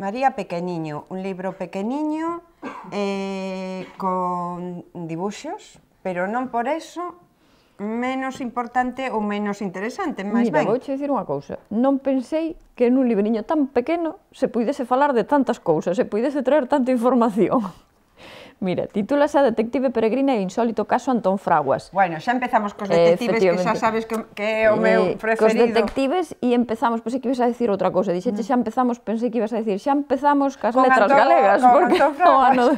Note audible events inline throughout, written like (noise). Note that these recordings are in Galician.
María Pequeniño, un libro pequeniño eh, con dibuxos, pero non por eso menos importante ou menos interesante, máis Mira, ben. te dicir unha cousa. Non pensei que nun libriño tan pequeno se puidese falar de tantas cousas, se puidese traer tanta información. (laughs) Mira, titúlase a detective peregrina e insólito caso Antón Fraguas. Bueno, xa empezamos cos detectives, que xa sabes que, que é o meu eh, preferido. Cos detectives e empezamos, pensei que ibas a decir outra cousa. Dixete mm. xa empezamos, pensei que ibas a decir, xa empezamos cas con letras Antón, galegas. Con porque Antón (laughs) Fraguas. No,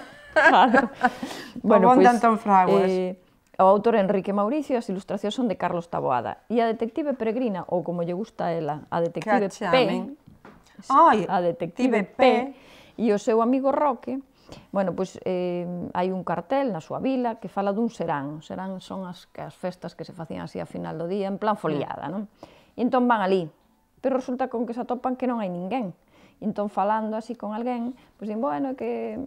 (laughs) claro. bueno, o pues, Antón Fraguas. Eh, o autor Enrique Mauricio, as ilustracións son de Carlos Taboada. E a detective peregrina, ou como lle gusta a ela, a detective P, Ai, a detective P, P, e o seu amigo Roque, Bueno, pois eh, hai un cartel na súa vila que fala dun serán. Serán son as, as festas que se facían así a final do día, en plan mm. foliada, non? E entón van ali, pero resulta con que se atopan que non hai ninguén. E entón falando así con alguén, pois dín, bueno, que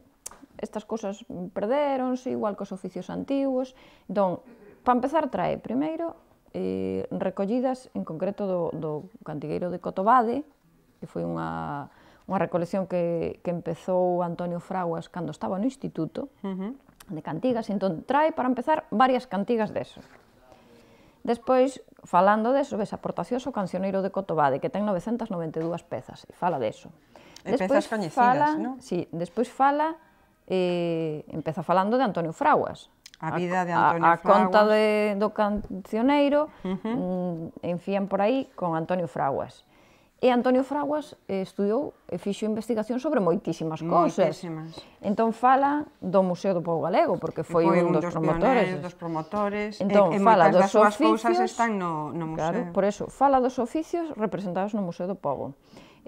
estas cousas perderonse, igual que os oficios antigos. Entón, para empezar, trae primeiro eh, recollidas en concreto do, do cantigueiro de Cotobade, que foi unha unha recolección que, que empezou Antonio Fraguas cando estaba no instituto, uh -huh. de cantigas, entón trae para empezar varias cantigas deso. Despois, falando deso, ves, aportacións o cancioneiro de Cotobade, que ten 992 pezas, e fala deso. E despois pezas coñecidas, non? Sí, despois fala, eh, empeza falando de Antonio Fraguas, a vida de Antonio a, a Fraguas. A conta de, do cancioneiro, uh -huh. mm, enfían por aí con Antonio Fraguas. E Antonio Fraguas eh, estudou e fixo investigación sobre moitísimas cousas. Moitísimas. Entón fala do Museo do Pobo Galego, porque foi, foi un, un dos, dos promotores. dos promotores. Entón e, fala e dos oficios. cousas están no, no museo. Claro, por eso, fala dos oficios representados no Museo do Pobo.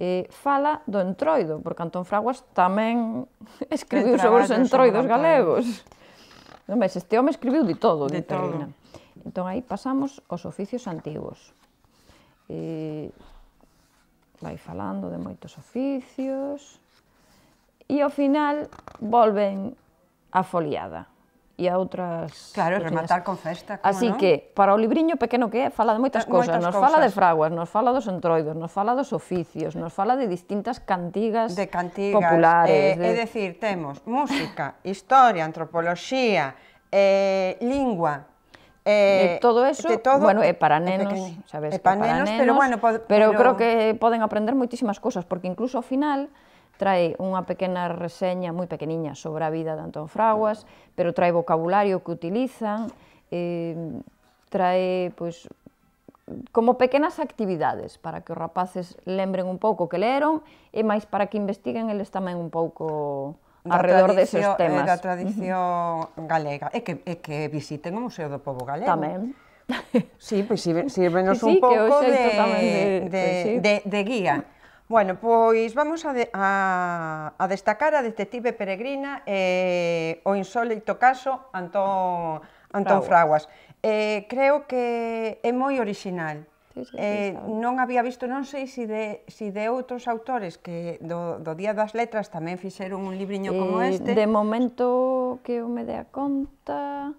Eh, fala do entroido, porque Antón Fraguas tamén (laughs) escribiu sobre os entroidos galegos. Non ves, este home escribiu de todo, de, de todo. Entón aí pasamos aos oficios antigos. Eh, vai falando de moitos oficios e ao final volven a foliada e a outras Claro, cocinas. rematar con festa, como Así no? que, para o libriño pequeno que é, fala de moitas cousas, eh, cosas. nos fala de fraguas, nos fala dos entroidos, nos fala dos oficios, nos fala de distintas cantigas, de cantigas populares. Eh, de... É decir, temos música, historia, antropoloxía, eh, lingua, Eh, de todo eso, de todo, bueno, eh, para nenos, pequeño. sabes, eh, para, para nenos, nenos, pero bueno, pod, pero, pero creo que poden aprender moitísimas cosas, porque incluso ao final trae unha pequena reseña moi pequeniña sobre a vida de Antón Fraguas, pero trae vocabulario que utilizan, eh, trae pois como pequenas actividades para que os rapaces lembren un pouco que leron e máis para que investiguen eles tamén un pouco da alrededor tradición, eh, temas. Da tradición galega. É que, é que visiten o Museo do Pobo Galego. Tamén. Sí, pois pues, sirvenos (laughs) sí, sí, un pouco de, de, de, pois de, de guía. Bueno, pois vamos a, de, a, a destacar a detective peregrina e eh, o insólito caso Antón, Antón Fraguas. Fraguas. Eh, creo que é moi original eh, non había visto, non sei se si de, si de outros autores que do, do Día das Letras tamén fixeron un libriño eh, como este. de momento que eu me dea conta...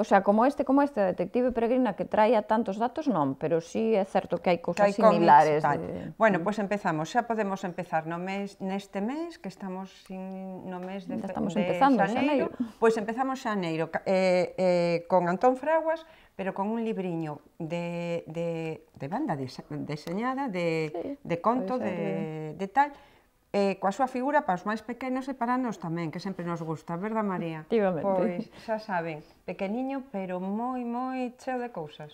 O sea, como este, como este Detective Peregrina que traía tantos datos, non, pero sí é certo que hai cousas que hai similares. Comics, de... Bueno, pois pues empezamos, xa podemos empezar no mes neste mes que estamos sin, no mes de, ya estamos de empezando, xaneiro. Pois pues empezamos xaneiro eh, eh, con Antón Fraguas, pero con un libriño de, de, de banda deseñada, de, sí, de conto, de, eh. de tal, eh, coa súa figura para os máis pequenos e para nós tamén, que sempre nos gusta, verdad María? Efectivamente. Pois, xa saben, pequeniño pero moi moi cheo de cousas.